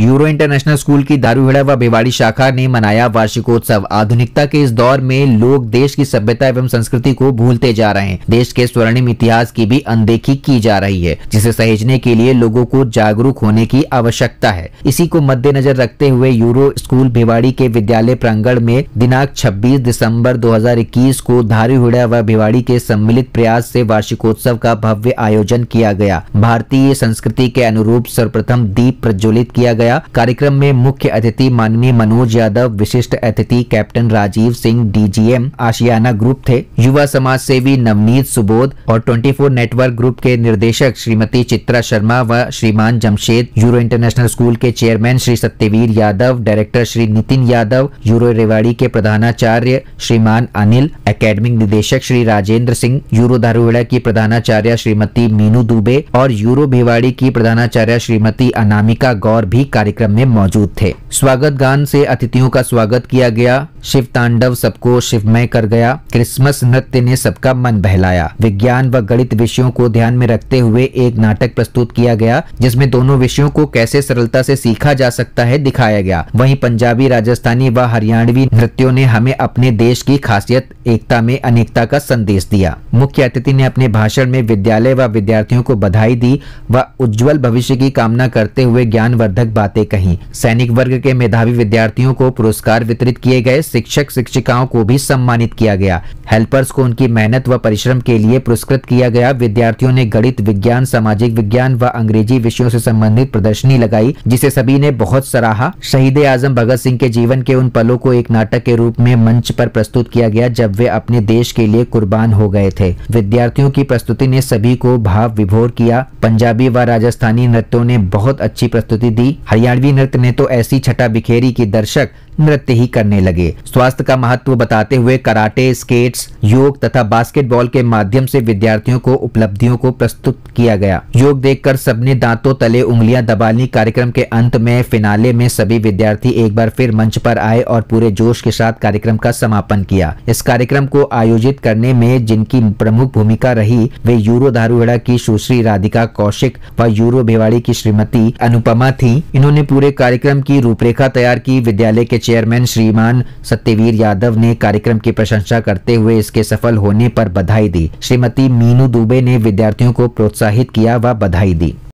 euro International school की दारूहेड़ा व बेवाड़ी शाखा ने मनाया वार्षिकोत्सव आधुनिकता के इस दौर में लोग देश की सभ्यता एवं संस्कृति को भूलते जा रहे हैं देश के स्वर्णिम इतिहास की भी अनदेखी की जा रही है जिसे सहेजने के लिए लोगों को जागरूक होने की आवश्यकता है इसी को मद्देनजर रखते हुए यूरो स्कूल भिवाड़ी के विद्यालय प्रांगण में दिनांक छब्बीस दिसम्बर दो को दारूहेड़ा व भिवाड़ी के सम्मिलित प्रयास से वार्षिकोत्सव का भव्य आयोजन किया गया भारतीय संस्कृति के अनुरूप सर्वप्रथम दीप प्रज्वलित किया गया गया कार्यक्रम में मुख्य अतिथि माननीय मनोज यादव विशिष्ट अतिथि captain Rajeev Singh DGM Ashiana group थे युवा समाज सेवी नवनीत सुबोध और 24 नेटवर्क ग्रुप के निर्देशक श्रीमती चित्रा शर्मा व श्रीमान जमशेद यूरो इंटरनेशनल स्कूल के chairman Shri Satyavir Yadav director Shri Nitin Yadav Euro Rewari के प्रधानाचार्य श्रीमान अनिल अकेडमिक निदेशक श्री राजेंद्र सिंह यूरो धारूहेड़ा की प्रधानाचार्य श्रीमती मीनू दुबे और यूरो भिवाड़ी की प्रधानाचार्य श्रीमती अनामिका गौर भी कार्यक्रम में मौजूद थे स्वागत गान से अतिथियों का स्वागत किया गया शिव तांडव सबको शिवमय कर गया क्रिसमस नृत्य ने सबका मन बहलाया विज्ञान व गणित विषयों को ध्यान में रखते हुए एक नाटक प्रस्तुत किया गया जिसमें दोनों विषयों को कैसे सरलता से सीखा जा सकता है दिखाया गया वहीं पंजाबी राजस्थानी व हरियाणवी नृत्यों ने हमें अपने देश की खासियत एकता में अनेकता का संदेश दिया मुख्य अतिथि ने अपने भाषण में विद्यालय व विद्यार्थियों को बधाई दी व उज्जवल भविष्य की कामना करते हुए ज्ञानवर्धक बात बातें कही सैनिक वर्ग के मेधावी विद्यार्थियों को पुरस्कार वितरित किए गए शिक्षक शिक्षिकाओं को भी सम्मानित किया गया हेल्पर्स को उनकी मेहनत व परिश्रम के लिए पुरस्कृत किया गया विद्यार्थियों ने गणित विज्ञान सामाजिक विज्ञान व अंग्रेजी विषयों से संबंधित प्रदर्शनी लगाई जिसे सभी ने बहुत सराहा शहीद आजम भगत सिंह के जीवन के उन पलों को एक नाटक के रूप में मंच पर प्रस्तुत किया गया जब वे अपने देश के लिए कुर्बान हो गए थे विद्यार्थियों की प्रस्तुति ने सभी को भाव विभोर किया पंजाबी व राजस्थानी नृत्यों ने बहुत अच्छी प्रस्तुति दी हरियाणवी नृत्य ने तो ऐसी छटा बिखेरी की दर्शक नृत्य ही करने लगे स्वास्थ्य का महत्व बताते हुए कराटे स्केट्स योग तथा बास्केटबॉल के माध्यम से विद्यार्थियों को उपलब्धियों को प्रस्तुत किया गया योग देखकर सबने दांतों तले उंगलियां दबा ली कार्यक्रम के अंत में फिनाले में सभी विद्यार्थी एक बार फिर मंच पर आए और पूरे जोश के साथ कार्यक्रम का समापन किया इस कार्यक्रम को आयोजित करने में जिनकी प्रमुख भूमिका रही वे यूरो धारूहड़ा की सुश्री राधिका कौशिक व यूरो भिवाड़ी की श्रीमती अनुपमा थी इन्होंने उन्होंने पूरे कार्यक्रम की रूपरेखा तैयार की विद्यालय के चेयरमैन श्रीमान सत्यवीर यादव ने कार्यक्रम की प्रशंसा करते हुए इसके सफल होने पर बधाई दी श्रीमती मीनू दुबे ने विद्यार्थियों को प्रोत्साहित किया व बधाई दी